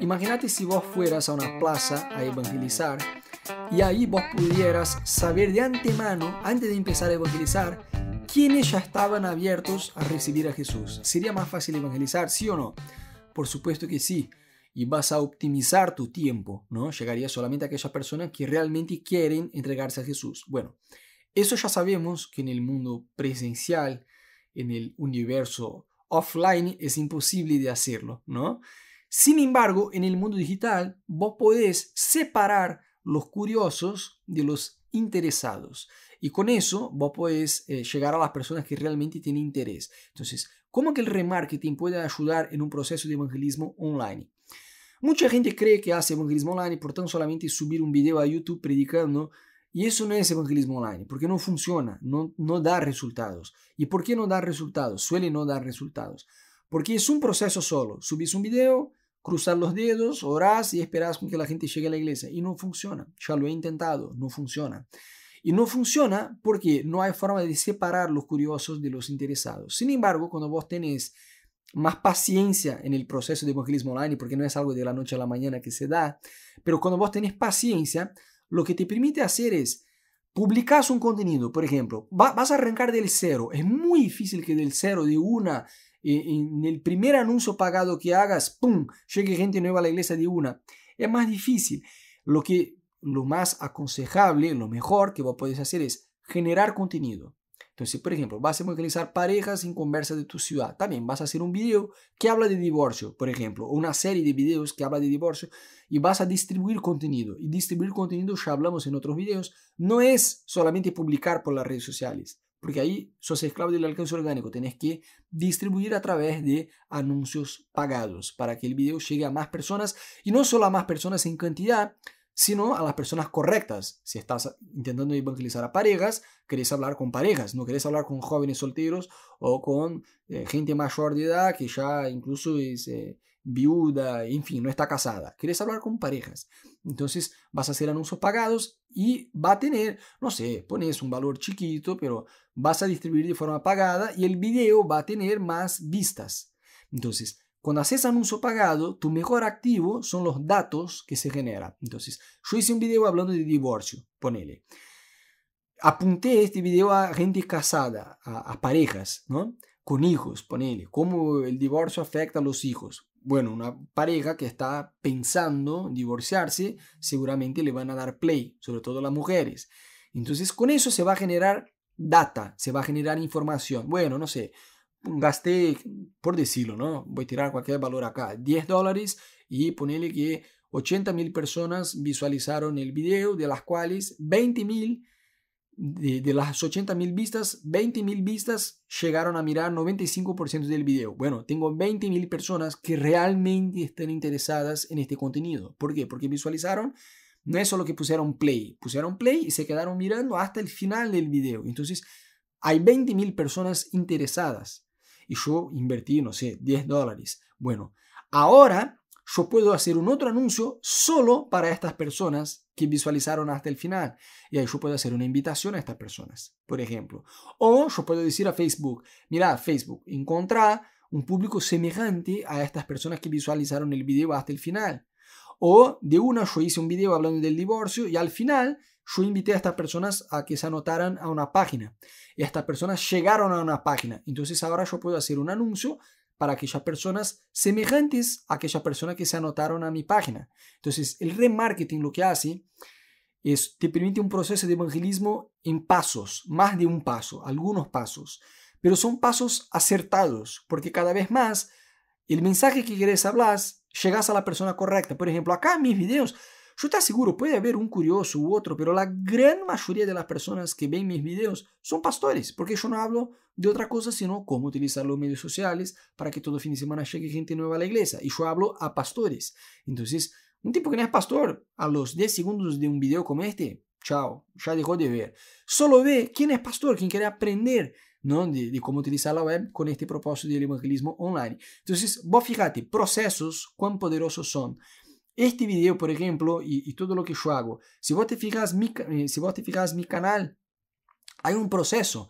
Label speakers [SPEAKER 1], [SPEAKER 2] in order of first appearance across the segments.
[SPEAKER 1] Imagínate si vos fueras a una plaza a evangelizar y ahí vos pudieras saber de antemano, antes de empezar a evangelizar, quiénes ya estaban abiertos a recibir a Jesús. ¿Sería más fácil evangelizar, sí o no? Por supuesto que sí. Y vas a optimizar tu tiempo, ¿no? Llegaría solamente a aquellas personas que realmente quieren entregarse a Jesús. Bueno, eso ya sabemos que en el mundo presencial, en el universo offline, es imposible de hacerlo, ¿no? Sin embargo, en el mundo digital vos podés separar los curiosos de los interesados. Y con eso vos podés eh, llegar a las personas que realmente tienen interés. Entonces, ¿cómo que el remarketing puede ayudar en un proceso de evangelismo online? Mucha gente cree que hace evangelismo online por tanto solamente subir un video a YouTube predicando y eso no es evangelismo online, porque no funciona, no, no da resultados. ¿Y por qué no da resultados? Suele no dar resultados. Porque es un proceso solo. Subís un video, cruzar los dedos, orás y esperás con que la gente llegue a la iglesia. Y no funciona. Ya lo he intentado, no funciona. Y no funciona porque no hay forma de separar los curiosos de los interesados. Sin embargo, cuando vos tenés más paciencia en el proceso de evangelismo online, porque no es algo de la noche a la mañana que se da, pero cuando vos tenés paciencia, lo que te permite hacer es publicar un contenido, por ejemplo, vas a arrancar del cero. Es muy difícil que del cero, de una, en el primer anuncio pagado que hagas, ¡pum!, llegue gente nueva a la iglesia de una. Es más difícil. Lo que lo más aconsejable, lo mejor que vos podés hacer es generar contenido. Entonces, por ejemplo, vas a evangelizar parejas en conversa de tu ciudad. También vas a hacer un video que habla de divorcio, por ejemplo, o una serie de videos que habla de divorcio y vas a distribuir contenido. Y distribuir contenido, ya hablamos en otros videos, no es solamente publicar por las redes sociales. Porque ahí sos esclavo del alcance orgánico. Tenés que distribuir a través de anuncios pagados para que el video llegue a más personas y no solo a más personas en cantidad, sino a las personas correctas. Si estás intentando evangelizar a parejas, querés hablar con parejas, no querés hablar con jóvenes solteros o con eh, gente mayor de edad que ya incluso es, eh, viuda, en fin, no está casada. Quieres hablar con parejas. Entonces vas a hacer anuncios pagados y va a tener, no sé, pones un valor chiquito, pero vas a distribuir de forma pagada y el video va a tener más vistas. Entonces, cuando haces anuncio pagado, tu mejor activo son los datos que se generan. Entonces, yo hice un video hablando de divorcio, ponele. Apunté este video a gente casada, a, a parejas, ¿no? Con hijos, ponele. Cómo el divorcio afecta a los hijos bueno, una pareja que está pensando divorciarse, seguramente le van a dar play, sobre todo las mujeres. Entonces, con eso se va a generar data, se va a generar información. Bueno, no sé, gasté, por decirlo, ¿no? Voy a tirar cualquier valor acá, 10 dólares y ponerle que 80 mil personas visualizaron el video, de las cuales 20.000 mil de, de las 80.000 vistas, 20.000 vistas llegaron a mirar 95% del video. Bueno, tengo 20.000 personas que realmente están interesadas en este contenido. ¿Por qué? Porque visualizaron, no es solo que pusieron play, pusieron play y se quedaron mirando hasta el final del video. Entonces, hay 20.000 personas interesadas. Y yo invertí, no sé, 10 dólares. Bueno, ahora yo puedo hacer un otro anuncio solo para estas personas que visualizaron hasta el final. Y ahí yo puedo hacer una invitación a estas personas, por ejemplo. O yo puedo decir a Facebook, mira, Facebook, encontrar un público semejante a estas personas que visualizaron el video hasta el final. O de una yo hice un video hablando del divorcio y al final yo invité a estas personas a que se anotaran a una página. Y estas personas llegaron a una página. Entonces ahora yo puedo hacer un anuncio para aquellas personas semejantes a aquellas personas que se anotaron a mi página. Entonces, el remarketing lo que hace es, te permite un proceso de evangelismo en pasos, más de un paso, algunos pasos, pero son pasos acertados, porque cada vez más el mensaje que quieres hablar llegas a la persona correcta. Por ejemplo, acá en mis videos yo te aseguro, puede haber un curioso u otro, pero la gran mayoría de las personas que ven mis videos son pastores, porque yo no hablo de otra cosa sino cómo utilizar los medios sociales para que todo fin de semana llegue gente nueva a la iglesia. Y yo hablo a pastores. Entonces, un tipo que no es pastor, a los 10 segundos de un video como este, chao, ya dejó de ver. Solo ve quién es pastor, quién quiere aprender ¿no? de, cómo utilizar la web con este propósito del evangelismo online. Entonces, vos fíjate, procesos, cuán poderosos son. Este video, por ejemplo, y, todo lo que yo hago, si vos, te fijas mi, eh, si vos te fijas mi canal, hay un proceso.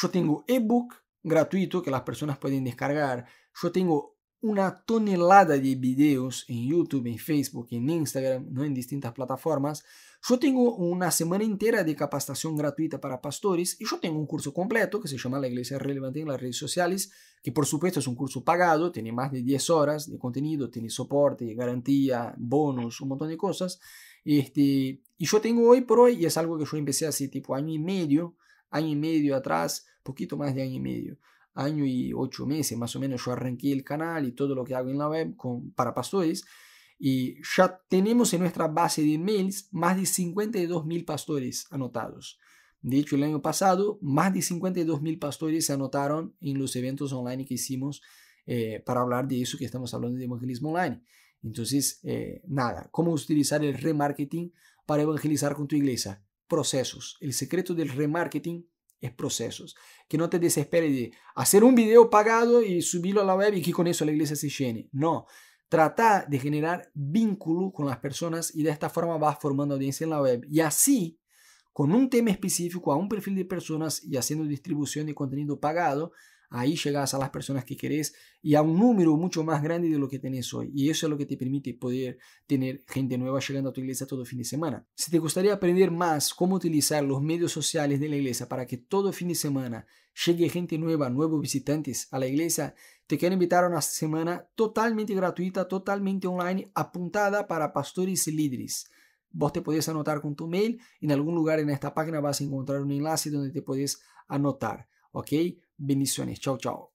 [SPEAKER 1] Yo tengo ebook gratuito que las personas pueden descargar. Yo tengo una tonelada de videos en YouTube, en Facebook, en Instagram, ¿no? en distintas plataformas. Yo tengo una semana entera de capacitación gratuita para pastores y yo tengo un curso completo que se llama La Iglesia Relevante en las redes sociales, que por supuesto es un curso pagado, tiene más de 10 horas de contenido, tiene soporte, garantía, bonos, un montón de cosas. Este, y yo tengo hoy por hoy, y es algo que yo empecé hace tipo año y medio, año y medio atrás, poquito más de año y medio año y ocho meses más o menos yo arranqué el canal y todo lo que hago en la web con, para pastores y ya tenemos en nuestra base de emails más de 52 mil pastores anotados. De hecho, el año pasado más de 52 mil pastores se anotaron en los eventos online que hicimos eh, para hablar de eso que estamos hablando de evangelismo online. Entonces, eh, nada, ¿cómo utilizar el remarketing para evangelizar con tu iglesia? Procesos. El secreto del remarketing es procesos. Que no te desesperes de hacer un video pagado y subirlo a la web y que con eso la iglesia se llene. No, trata de generar vínculo con las personas y de esta forma vas formando audiencia en la web. Y así, con un tema específico a un perfil de personas y haciendo distribución de contenido pagado, Ahí llegas a las personas que querés y a un número mucho más grande de lo que tenés hoy. Y eso es lo que te permite poder tener gente nueva llegando a tu iglesia todo fin de semana. Si te gustaría aprender más cómo utilizar los medios sociales de la iglesia para que todo fin de semana llegue gente nueva, nuevos visitantes a la iglesia, te quiero invitar a una semana totalmente gratuita, totalmente online, apuntada para pastores y líderes. Vos te podés anotar con tu mail. En algún lugar en esta página vas a encontrar un enlace donde te podés anotar. ¿Ok? Benissimo, ciao ciao.